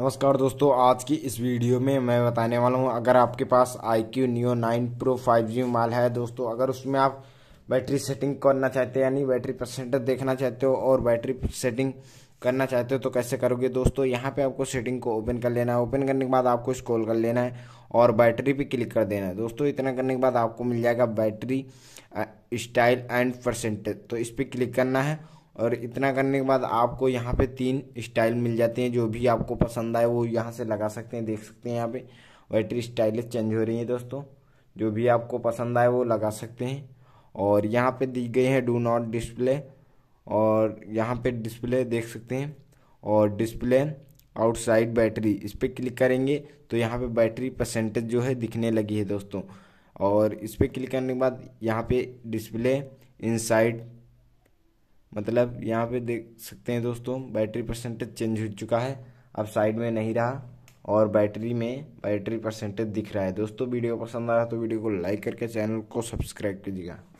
नमस्कार दोस्तों आज की इस वीडियो में मैं बताने वाला हूं अगर आपके पास iQOO 9 nine pro five G माल है दोस्तों अगर उसमें आप बैटरी सेटिंग करना चाहते हो यानी बैटरी परसेंटेज देखना चाहते हो और बैटरी सेटिंग करना चाहते हो तो कैसे करोगे दोस्तों यहाँ पे आपको सेटिंग को ओपन कर लेना है ओपन करने के बाद आपको स्कॉल कर लेना है और बैटरी भी क्लिक कर देना है दोस्तों इतना करने के बाद आपको मिल जाएगा बैटरी स्टाइल एंड परसेंटेज तो इस पर क्लिक करना है और इतना करने के बाद आपको यहाँ पे तीन स्टाइल मिल जाते हैं जो भी आपको पसंद आए वो यहाँ से लगा सकते हैं देख सकते हैं यहाँ पे बैटरी स्टाइल चेंज हो रही हैं दोस्तों जो भी आपको पसंद आए वो लगा सकते हैं और यहाँ पे दी गई है डू नॉट डिस्प्ले और यहाँ पे डिस्प्ले देख सकते हैं और डिस्प्ले आउटसाइड बैटरी इस पर क्लिक करेंगे तो यहाँ पर बैटरी परसेंटेज जो है दिखने लगी है दोस्तों और इस पर क्लिक करने के बाद यहाँ पर डिस्प्ले इनसाइड मतलब यहाँ पे देख सकते हैं दोस्तों बैटरी परसेंटेज चेंज हो चुका है अब साइड में नहीं रहा और बैटरी में बैटरी परसेंटेज दिख रहा है दोस्तों वीडियो पसंद आ रहा तो वीडियो को लाइक करके चैनल को सब्सक्राइब कीजिएगा